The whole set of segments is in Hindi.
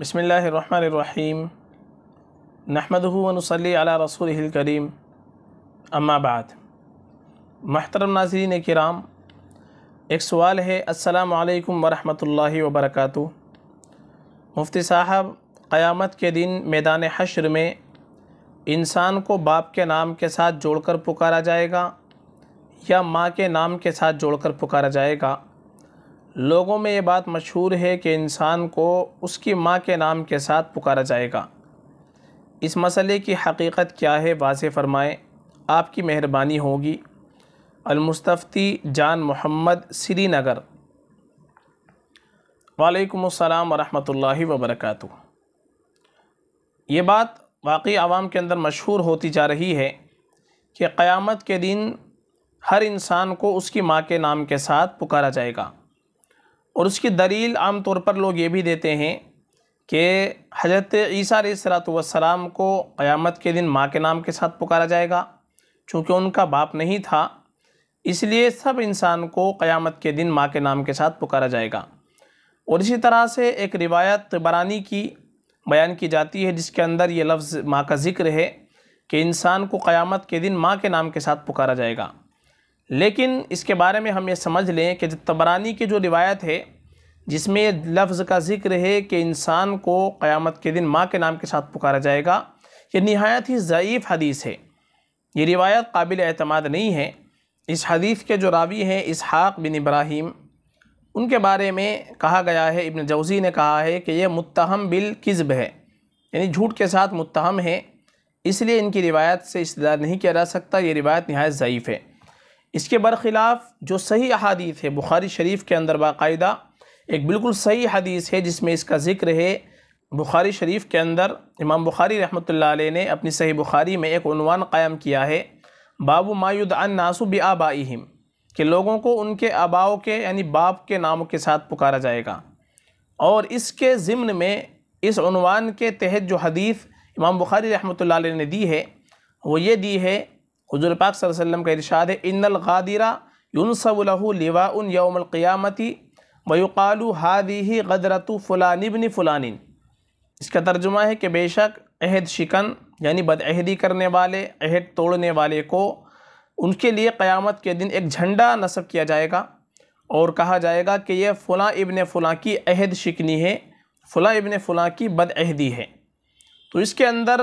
बसमीम नहमदनसली रसूल करीम अम्माबाद महतरम नाजरीन कराम एक सवाल है असलकम वरहमल वबरक मुफ्ती साहब क़यामत के दिन मैदान हशर में इंसान को बाप के नाम के साथ जोड़कर पुकारा जाएगा या माँ के नाम के साथ जोड़कर पुकारा जाएगा लोगों में ये बात मशहूर है कि इंसान को उसकी माँ के नाम के साथ पुकारा जाएगा इस मसले की हकीकत क्या है वाज फरमाएँ आपकी मेहरबानी होगी अलमुस्तफ़ी जान मोहम्मद श्रीनगर वालेकुम अस्सलाम वरहमतुल्लाहि ये बात वाकई आवाम के अंदर मशहूर होती जा रही है कि क़यामत के दिन हर इंसान को उसकी माँ के नाम के साथ पुकारा जाएगा और उसकी दलील आम तौर पर लोग ये भी देते हैं कि हजरत ईसा सलाम को क़यामत के दिन माँ के नाम के साथ पुकारा जाएगा चूँकि उनका बाप नहीं था इसलिए सब इंसान को क़यामत के दिन माँ के नाम के साथ पुकारा जाएगा और इसी तरह से एक रिवायत बरानी की बयान की जाती है जिसके अंदर ये लफ्ज़ माँ का ज़िक्र है कि इंसान को क़यामत के दिन माँ के नाम के साथ पुकारा जाएगा लेकिन इसके बारे में हम ये समझ लें कि तबरानी की जो रिवायत है जिसमें लफ्ज़ का जिक्र है कि इंसान को क़यामत के दिन माँ के नाम के साथ पुकारा जाएगा ये नहायत ही ज़यीफ़ हदीस है ये रिवायत काबिल अतमाद नहीं है इस हदीस के जो रावी हैं इसहाक़ बिन इब्राहिम उनके बारे में कहा गया है इब्न जौज़ी ने कहा है कि यह मुतहम बिल किज़ब है यानी झूठ के साथ मुतहम है इसलिए इनकी रिवायत से इस्तदार नहीं किया जा सकता ये रिवायत नहायत ज़यीफ़ है इसके बरखिलाफ़ जो सही अहादीत है बुखारी शरीफ के अंदर बाकायदा एक बिल्कुल सही हदीस है जिसमें इसका ज़िक्र है बुखारी शरीफ के अंदर इमाम बुखारी रहमत ने अपनी सही बुखारी में एक उनवान क़ायम किया है बाबू मायुद नासु बि आबाईम कि लोगों को उनके आबाओ के यानी बाप के नामों के साथ पुकारा जाएगा और इसके ज़िम्न में इस उनवान के तहत जो हदीस इमाम बुखारी रहमत ने दी है वो ये दी है हजूर पाक वसलम का इरशाद है इन्नल गादिरा लिवा उन यौमलक़ियामती हादी ही गदरतु फ़लानिबन फ़लानिन इसका तर्जुमा है कि बेशक अहद शिकन यानी बदअहदी करने वाले अहद तोड़ने वाले को उनके लिए क़यामत के दिन एक झंडा नसब किया जाएगा और कहा जाएगा कि यह फ़लाँ इबन फ़लाँ की अहद शिकनी है फ़लाँ इबन फ़लाँ की बदअहदी है तो इसके अंदर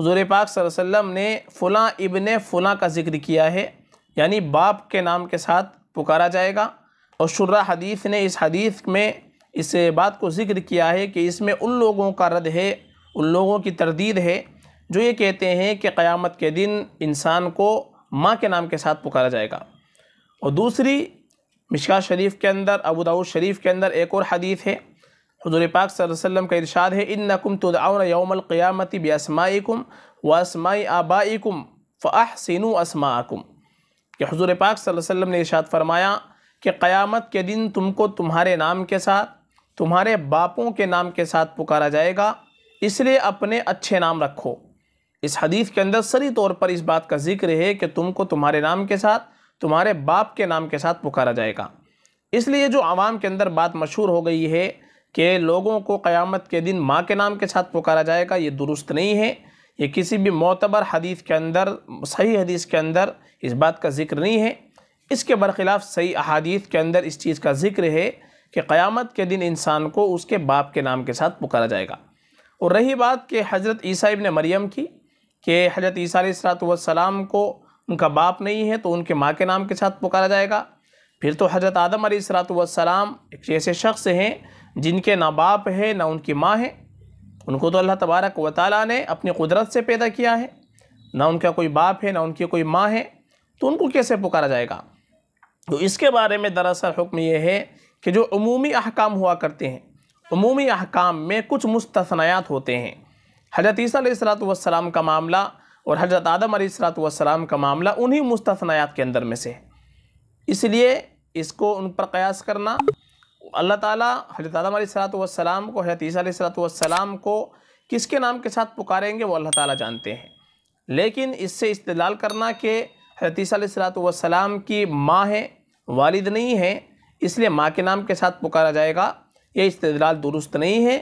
हजूर पाक वसम ने फ़लाँ इबन फ़लाँ का जिक्र किया है यानी बाप के नाम के साथ पुकारा जाएगा और शुर्रा हदीस ने इस हदीस में इस बात को जिक्र किया है कि इसमें उन लोगों का रद है उन लोगों की तरदीद है जो ये कहते हैं कि क़यामत के दिन इंसान को माँ के नाम के साथ पुकारा जाएगा और दूसरी मिशका शरीफ के अंदर अबू दाऊद शरीफ के अंदर एक और हदीस है हजूर पाक सल्लम का इरशाद है इन नकुम तुदाउन यौमलक़ियामती बसमाईकुम व असमाई आबाईकुम फ़ाहसिनु असमाकुम कि हजूर पाक वसल्लम ने इरशाद फरमाया कि क़्यामत के दिन तुमको तुम्हारे नाम के साथ तुम्हारे बापों के नाम के साथ पुकारा जाएगा इसलिए अपने अच्छे नाम रखो इस हदीस के अंदर सरी तौर पर इस बात का जिक्र है कि तुमको तुम्हारे नाम के साथ तुम्हारे बाप के नाम के साथ पुकारा जाएगा इसलिए जो आवाम के अंदर बात मशहूर हो गई है कि लोगों को क़यामत के दिन माँ के नाम के साथ पुकारा जाएगा ये दुरुस्त नहीं है ये किसी भी मोतबर हदीस के अंदर सही हदीस के अंदर इस बात का जिक्र नहीं है इसके बरखिलाफ़ सही अहादीस के अंदर इस चीज़ का जिक्र है कि क़यामत के दिन इंसान को उसके बाप के नाम के साथ पुकारा जाएगा और रही बात कि हज़रत ईसा ने मरियम की कि हज़रत ईसा सलाम को उनका बाप नहीं है तो उनके माँ के नाम के साथ पुकारा जाएगा फिर तो हज़रत आदम सलाम एक ऐसे शख्स हैं जिनके ना बाप है ना उनकी माँ है उनको तो अल्लाह तबारक व ताली ने अपनी कुदरत से पैदा किया है ना उनका कोई बाप है ना उनकी कोई माँ है तो उनको कैसे पुकारा जाएगा तो इसके बारे में दरअसल हुक्म यह है कि जो अमूमी अहकाम हुआ करते हैं अमूमी अहकाम में कुछ मुस्तनायात होते हैं हजरत ईसीसलाम का मामला और हजरत आदम सलाम का मामला उन्हीं मुस्तनायात के अंदर में से इसलिए इसको उन पर कयास करना अल्लाह ताला हजरत आदम सलाम को हजरत ईसा सलाम को किसके नाम के साथ पुकारेंगे वो अल्लाह ताला जानते हैं लेकिन इससे इस्तलाल करना कि हजरत ईसा सलाम की माँ है वालिद नहीं है इसलिए माँ के नाम के साथ पुकारा जाएगा ये इस्तलाल दुरुस्त नहीं है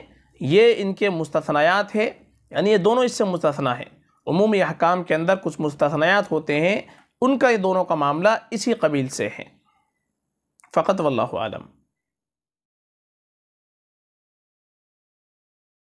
ये इनके मुस्तनायात है यानी ये दोनों इससे मुस्तना है उमूमी अहकाम के अंदर कुछ मुस्तनायात होते हैं उनका ये दोनों का मामला इसी कबील से है فقط والله أعلم